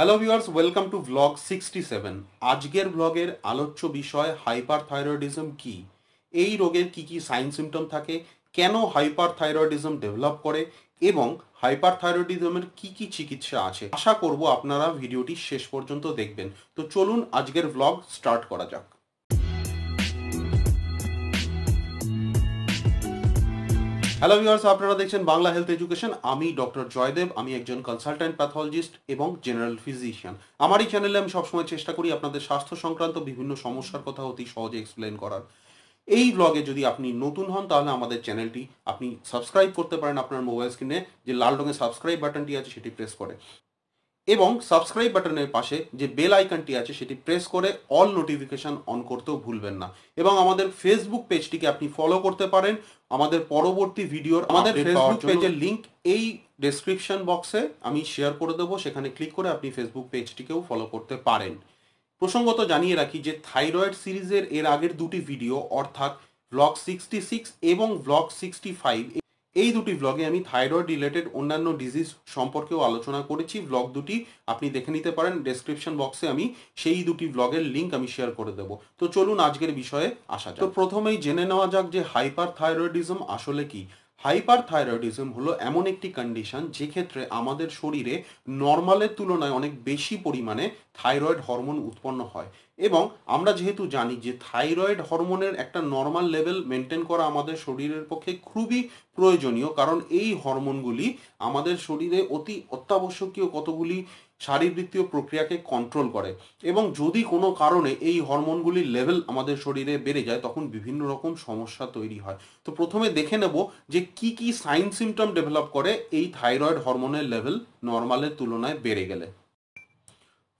hello viewers welcome to blog sixty seven আজকের ব্লগের আলোচ্য বিষয় হাইপার থাইরয়েডিজম কি এই রোগের কি কি সাইন সিমটম থাকে কেন হাইপার থাইরয়েডিজম ডেভেলপ করে এবং হাইপার থাইরয়েডিজমের কি কি চিকিৎসা আছে আশা করব আপনারা ভিডিওটি শেষ পর্যন্ত দেখবেন তো চলুন আজকের ব্লগ স্টার্ট করা যাক হ্যালো ভিউয়ার্স আপনারা দেখছেন বাংলা হেলথ এডুকেশন আমি ডক্টর জয়দেব আমি একজন কনসালট্যান্ট প্যাথলজিস্ট এবং জেনারেল ফিজিশিয়ান আমার এই চ্যানেলে আমি সবসময় চেষ্টা করি আপনাদের স্বাস্থ্য সংক্রান্ত বিভিন্ন সমস্যার কথা অতি সহজে এক্সপ্লেন করার এই ব্লগে যদি আপনি নতুন হন তাহলে আমাদের চ্যানেলটি আপনি সাবস্ক্রাইব করতে পারেন আপনার মোবাইল স্ক্রিনে যে লাল রঙের সাবস্ক্রাইব বাটনটি আছে সেটি প্রেস করে এবং সাবস্ক্রাইব বাটনের পাশে যে বেল আইকনটি আছে সেটি প্রেস করে অল নোটিফিকেশান অন করতেও ভুলবেন না এবং আমাদের ফেসবুক পেজটিকে আপনি ফলো করতে পারেন আমাদের পরবর্তী ভিডিওর আমাদের ফেসবুক পেজের লিঙ্ক এই ডেসক্রিপশন বক্সে আমি শেয়ার করে দেব সেখানে ক্লিক করে আপনি ফেসবুক পেজটিকেও ফলো করতে পারেন প্রসঙ্গত জানিয়ে রাখি যে থাইরয়েড সিরিজের এর আগের দুটি ভিডিও অর্থাৎ ব্লক সিক্সটি সিক্স এবং ব্লক সিক্সটি ফাইভ এই দুটি ব্লগে আমি থাইরয়েড রিলেটেড অন্যান্য ডিজিজ সম্পর্কেও আলোচনা করেছি ব্লগ দুটি আপনি দেখে নিতে পারেন ডেসক্রিপশন বক্সে আমি সেই দুটি ব্লগের লিঙ্ক আমি শেয়ার করে দেব তো চলুন আজকের বিষয়ে আসা যাক তো প্রথমেই জেনে নেওয়া যাক যে হাইপার থাইরয়েডিজম আসলে কি হাইপার থাইরয়েডিজম হলো এমন একটি কন্ডিশন যে ক্ষেত্রে আমাদের শরীরে নর্মালের তুলনায় অনেক বেশি পরিমাণে থাইরয়েড হরমোন উৎপন্ন হয় এবং আমরা যেহেতু জানি যে থাইরয়েড হরমোনের একটা নর্মাল লেভেল মেনটেন করা আমাদের শরীরের পক্ষে খুবই প্রয়োজনীয় কারণ এই হরমোনগুলি আমাদের শরীরে অতি অত্যাবশ্যকীয় কতগুলি শারীরবৃত্তীয় প্রক্রিয়াকে কন্ট্রোল করে এবং যদি কোনো কারণে এই হরমোনগুলির লেভেল আমাদের শরীরে বেড়ে যায় তখন বিভিন্ন রকম সমস্যা তৈরি হয় তো প্রথমে দেখে নেব যে কি কি সাইন সিমটম ডেভেলপ করে এই থাইরয়েড হরমোনের লেভেল নর্মালের তুলনায় বেড়ে গেলে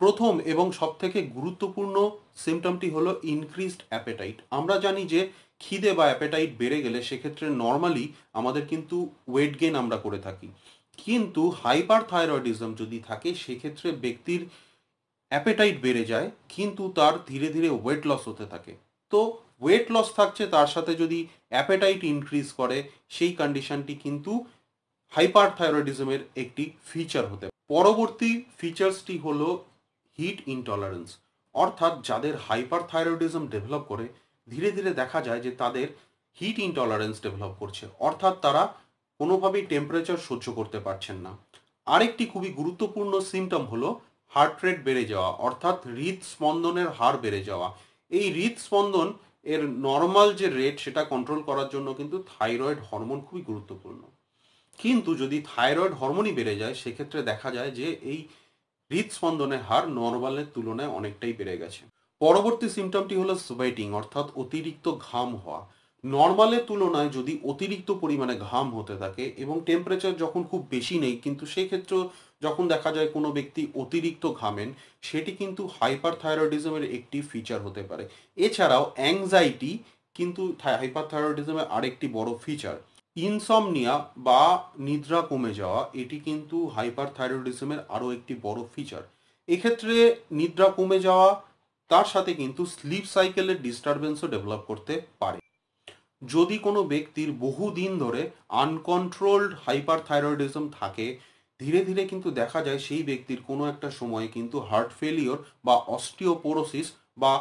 প্রথম এবং সব থেকে গুরুত্বপূর্ণ সিমটমটি হলো ইনক্রিজড অ্যাপেটাইট আমরা জানি যে খিদে বা অ্যাপেটাইট বেড়ে গেলে সেক্ষেত্রে নর্মালি আমাদের কিন্তু ওয়েট গেন আমরা করে থাকি কিন্তু হাইপার থাইরয়েডিজম যদি থাকে সেক্ষেত্রে ব্যক্তির অ্যাপেটাইট বেড়ে যায় কিন্তু তার ধীরে ধীরে ওয়েট লস হতে থাকে তো ওয়েট লস থাকছে তার সাথে যদি অ্যাপেটাইট ইনক্রিজ করে সেই কন্ডিশনটি কিন্তু হাইপার থাইরয়েডিজমের একটি ফিচার হতে পরবর্তী ফিচার্সটি হলো হিট ইনটলারেন্স অর্থাৎ যাদের হাইপারথাইরয়েডিজম ডেভেলপ করে ধীরে ধীরে দেখা যায় যে তাদের হিট ইনটলারেন্স ডেভেলপ করছে অর্থাৎ তারা কোনোভাবেই টেম্পারেচার সহ্য করতে পারছেন না আরেকটি খুবই গুরুত্বপূর্ণ সিমটম হলো হার্ট রেট বেড়ে যাওয়া অর্থাৎ হৃদস্পন্দনের হার বেড়ে যাওয়া এই হৃদস্পন্দন এর নর্মাল যে রেট সেটা কন্ট্রোল করার জন্য কিন্তু থাইরয়েড হরমোন খুবই গুরুত্বপূর্ণ কিন্তু যদি থাইরয়েড হরমোনই বেড়ে যায় সেক্ষেত্রে দেখা যায় যে এই হৃদস্পন্দনের হার নর্মালের তুলনায় অনেকটাই বেড়ে গেছে পরবর্তী সিমটমটি হলো সোয়েটিং অর্থাৎ অতিরিক্ত ঘাম হওয়া নর্মালের তুলনায় যদি অতিরিক্ত পরিমাণে ঘাম হতে থাকে এবং টেম্পারেচার যখন খুব বেশি নেই কিন্তু সেক্ষেত্রে যখন দেখা যায় কোনো ব্যক্তি অতিরিক্ত ঘামেন সেটি কিন্তু হাইপার থাইরয়েডিজমের একটি ফিচার হতে পারে এছাড়াও অ্যাংজাইটি কিন্তু হাইপার থাইরয়েডিজমের আরেকটি বড় ফিচার ইনসমনিয়া বা নিদ্রা কমে যাওয়া এটি কিন্তু হাইপার থাইরয়েডিজমের আরও একটি বড় ফিচার এক্ষেত্রে নিদ্রা কমে যাওয়া তার সাথে কিন্তু স্লিপ সাইকেলের ডিস্টারবেন্সও ডেভেলপ করতে পারে যদি কোনো ব্যক্তির বহুদিন ধরে আনকন্ট্রোলড হাইপার থাইরয়েডিজম থাকে ধীরে ধীরে কিন্তু দেখা যায় সেই ব্যক্তির কোনো একটা সময়ে কিন্তু হার্ট ফেলিওর বা অস্টিওপোরোসিস বা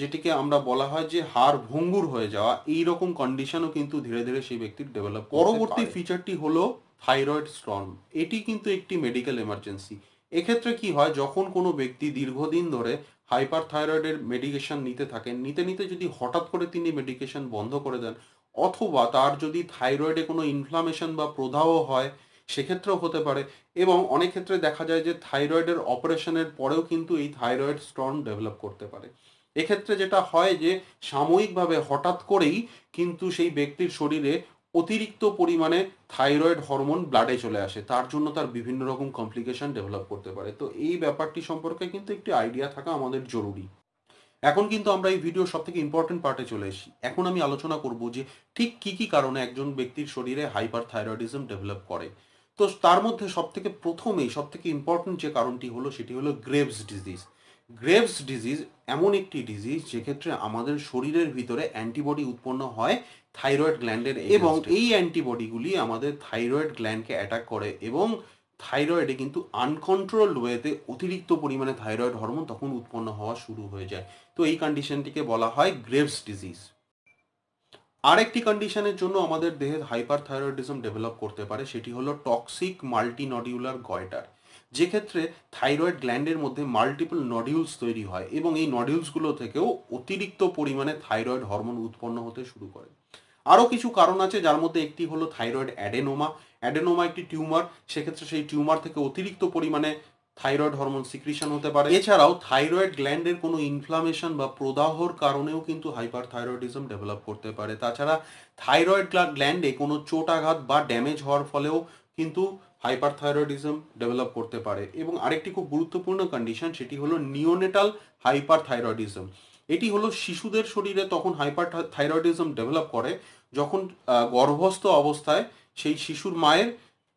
যেটিকে আমরা বলা হয় যে হার ভঙ্গুর হয়ে যাওয়া এই রকম কন্ডিশনও কিন্তু ধীরে ধীরে সেই ব্যক্তির ডেভেলপ পরবর্তী ফিচারটি হলো থাইরয়েড স্টর্ম এটি কিন্তু একটি মেডিকেল এমার্জেন্সি এক্ষেত্রে কি হয় যখন কোনো ব্যক্তি দীর্ঘদিন ধরে হাইপার থাইরয়েডের মেডিকেশন নিতে থাকেন নিতে নিতে যদি হঠাৎ করে তিনি মেডিকেশন বন্ধ করে দেন অথবা তার যদি থাইরয়েডে কোনো ইনফ্লামেশন বা প্রদাহ হয় সেক্ষেত্রেও হতে পারে এবং অনেক ক্ষেত্রে দেখা যায় যে থাইরয়েডের অপারেশনের পরেও কিন্তু এই থাইরয়েড স্টর্ম ডেভেলপ করতে পারে এক্ষেত্রে যেটা হয় যে সাময়িকভাবে হঠাৎ করেই কিন্তু সেই ব্যক্তির শরীরে অতিরিক্ত পরিমাণে থাইরয়েড হরমোন ব্লাডে চলে আসে তার জন্য তার বিভিন্ন রকম কমপ্লিকেশন ডেভেলপ করতে পারে তো এই ব্যাপারটি সম্পর্কে কিন্তু একটি আইডিয়া থাকা আমাদের জরুরি এখন কিন্তু আমরা এই ভিডিও সব থেকে ইম্পর্টেন্ট পার্টে চলে এসেছি এখন আমি আলোচনা করব যে ঠিক কি কি কারণে একজন ব্যক্তির শরীরে হাইপার থাইরয়েডিজম ডেভেলপ করে তো তার মধ্যে সব থেকে প্রথমেই সব থেকে ইম্পর্টেন্ট যে কারণটি হলো সেটি হলো গ্রেভস ডিজিজ গ্রেভস ডিজিজ এমন একটি ডিজিজ যেক্ষেত্রে আমাদের শরীরের ভিতরে অ্যান্টিবডি উৎপন্ন হয় থাইরয়েড গ্ল্যান্ডের এবং এই অ্যান্টিবডিগুলি আমাদের থাইরয়েড গ্ল্যান্ডকে অ্যাটাক করে এবং থাইরয়েডে কিন্তু আনকন্ট্রোল ওয়েতে অতিরিক্ত পরিমাণে থাইরয়েড হরমোন তখন উৎপন্ন হওয়া শুরু হয়ে যায় তো এই কন্ডিশনটিকে বলা হয় গ্রেভস ডিজিজ আরেকটি কন্ডিশনের জন্য আমাদের দেহে হাইপার থাইরয়েডিজম ডেভেলপ করতে পারে সেটি হলো টক্সিক মাল্টিনডিউলার গয়টার যে ক্ষেত্রে থাইরয়েড গ্ল্যান্ডের মধ্যে মাল্টিপল নডিউলস তৈরি হয় এবং এই নডিউলসগুলো থেকেও অতিরিক্ত পরিমাণে থাইরয়েড হরমোন উৎপন্ন হতে শুরু করে আরও কিছু কারণ আছে যার মধ্যে একটি হলো থাইরয়েড অ্যাডেনোমা অ্যাডেনোমা একটি টিউমার সেক্ষেত্রে সেই টিউমার থেকে অতিরিক্ত পরিমাণে থাইরয়েড হরমোন সিক্রিশন হতে পারে এছাড়াও থাইরয়েড গ্ল্যান্ডের কোনো ইনফ্লামেশন বা প্রদাহর কারণেও কিন্তু হাইপার থাইরয়েডিজম ডেভেলপ করতে পারে তাছাড়া থাইরয়েড গ্ল্যান্ডে কোনো চোটাঘাত বা ড্যামেজ হওয়ার ফলেও কিন্তু হাইপারথাইরয়েডিজম ডেভেলপ করতে পারে এবং আরেকটি খুব গুরুত্বপূর্ণ কন্ডিশন সেটি হলো নিওনেটাল হাইপারথাইরয়েডিজম এটি হলো শিশুদের শরীরে তখন হাইপার থাইরয়েডিজম ডেভেলপ করে যখন গর্ভস্থ অবস্থায় সেই শিশুর মায়ের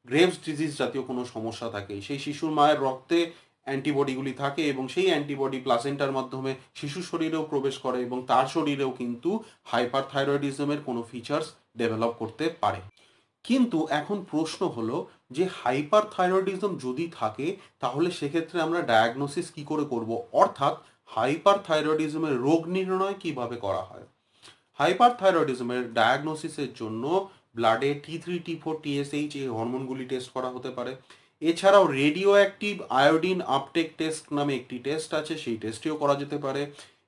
গ্রেভস ডিজিজ জাতীয় কোনো সমস্যা থাকে সেই শিশুর মায়ের রক্তে অ্যান্টিবডিগুলি থাকে এবং সেই অ্যান্টিবডি প্লাসেন্টার মাধ্যমে শিশু শরীরেও প্রবেশ করে এবং তার শরীরেও কিন্তু হাইপার থাইরয়েডিজমের কোনো ফিচার্স ডেভেলপ করতে পারে কিন্তু এখন প্রশ্ন হলো যে হাইপার থাইরয়েডিজম যদি থাকে তাহলে সেক্ষেত্রে আমরা ডায়াগনোসিস কি করে করব অর্থাৎ হাইপার থাইরয়েডিজমের রোগ নির্ণয় কিভাবে করা হয় হাইপার থাইরয়েডিজমের ডায়াগনোসিসের জন্য ব্লাডে T three T four TSH এই হরমোনগুলি টেস্ট করা হতে পারে এছাড়াও radioactive iodine uptake test নামে একটি টেস্ট আছে সেই টেস্টটিও করা যেতে পারে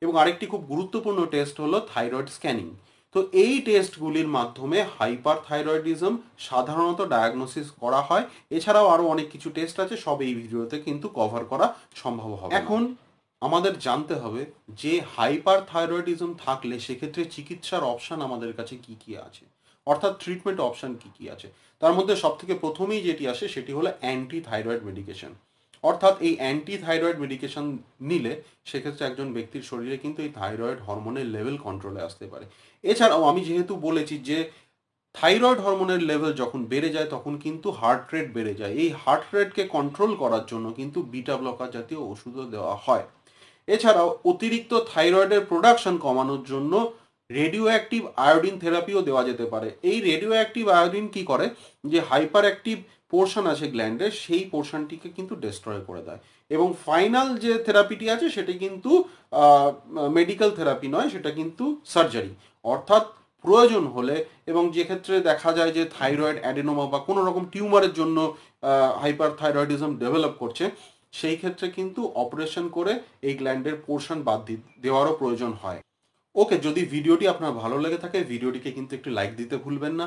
এবং আরেকটি খুব গুরুত্বপূর্ণ টেস্ট হলো থাইরয়েড স্ক্যানিং তো এই টেস্টগুলির মাধ্যমে হাইপারথাইরয়েডিজম সাধারণত ডায়াগনোসিস করা হয় এছাড়াও আরও অনেক কিছু টেস্ট আছে সব এই ভিডিওতে কিন্তু কভার করা সম্ভব হবে এখন আমাদের জানতে হবে যে হাইপারথাইরয়েডিজম থাকলে সেক্ষেত্রে চিকিৎসার অপশান আমাদের কাছে কি কি আছে অর্থাৎ ট্রিটমেন্ট অপশান কি কি আছে তার মধ্যে সবথেকে প্রথমেই যেটি আসে সেটি হলো অ্যান্টি থাইরয়েড মেডিকেশন অর্থাৎ এই অ্যান্টি থাইরয়েড মেডিকেশন নিলে সেক্ষেত্রে একজন ব্যক্তির শরীরে কিন্তু এই থাইরয়েড হরমোনের লেভেল কন্ট্রোলে আসতে পারে এছাড়াও আমি যেহেতু বলেছি যে থাইরয়েড হরমোনের লেভেল যখন বেড়ে যায় তখন কিন্তু হার্ট রেট বেড়ে যায় এই হার্ট রেটকে কন্ট্রোল করার জন্য কিন্তু বিটা ব্লকার জাতীয় ওষুধও দেওয়া হয় এছাড়াও অতিরিক্ত থাইরয়েডের প্রোডাকশন কমানোর জন্য রেডিও অ্যাক্টিভ আয়োডিন থেরাপিও দেওয়া যেতে পারে এই রেডিও অ্যাক্টিভ আয়োডিন কি করে যে হাইপার অ্যাক্টিভ পোর্শন আছে গ্ল্যান্ডের সেই পোর্শনটিকে কিন্তু ডেস্ট্রয় করে দেয় এবং ফাইনাল যে থেরাপিটি আছে সেটা কিন্তু মেডিকেল থেরাপি নয় সেটা কিন্তু সার্জারি অর্থাৎ প্রয়োজন হলে এবং যে ক্ষেত্রে দেখা যায় যে থাইরয়েড অ্যাডেনোমা বা কোনো রকম টিউমারের জন্য হাইপার থাইরয়েডিজম ডেভেলপ করছে সেই ক্ষেত্রে কিন্তু অপারেশন করে এই গ্ল্যান্ডের পোর্শন বাদ দেওয়ারও প্রয়োজন হয় ওকে যদি ভিডিওটি আপনার ভালো লেগে থাকে ভিডিওটিকে কিন্তু একটু লাইক দিতে ভুলবেন না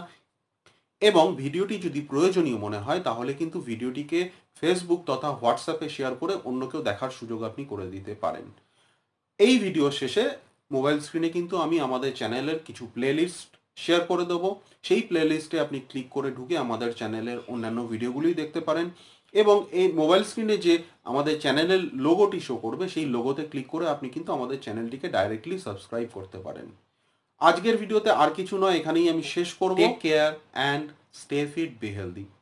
এবং ভিডিওটি যদি প্রয়োজনীয় মনে হয় তাহলে কিন্তু ভিডিওটিকে ফেসবুক তথা হোয়াটসঅ্যাপে শেয়ার করে অন্য কেউ দেখার সুযোগ আপনি করে দিতে পারেন এই ভিডিও শেষে মোবাইল স্ক্রিনে কিন্তু আমি আমাদের চ্যানেলের কিছু প্লেলিস্ট শেয়ার করে দেবো সেই প্লেলিস্টে আপনি ক্লিক করে ঢুকে আমাদের চ্যানেলের অন্যান্য ভিডিওগুলি দেখতে পারেন এবং এই মোবাইল স্ক্রিনে যে আমাদের চ্যানেলের লোগোটি শো করবে সেই লোগোতে ক্লিক করে আপনি কিন্তু আমাদের চ্যানেলটিকে ডাইরেক্টলি সাবস্ক্রাইব করতে পারেন আজকের ভিডিওতে আর কিছু নয় এখানেই আমি শেষ করব care and stay fit be healthy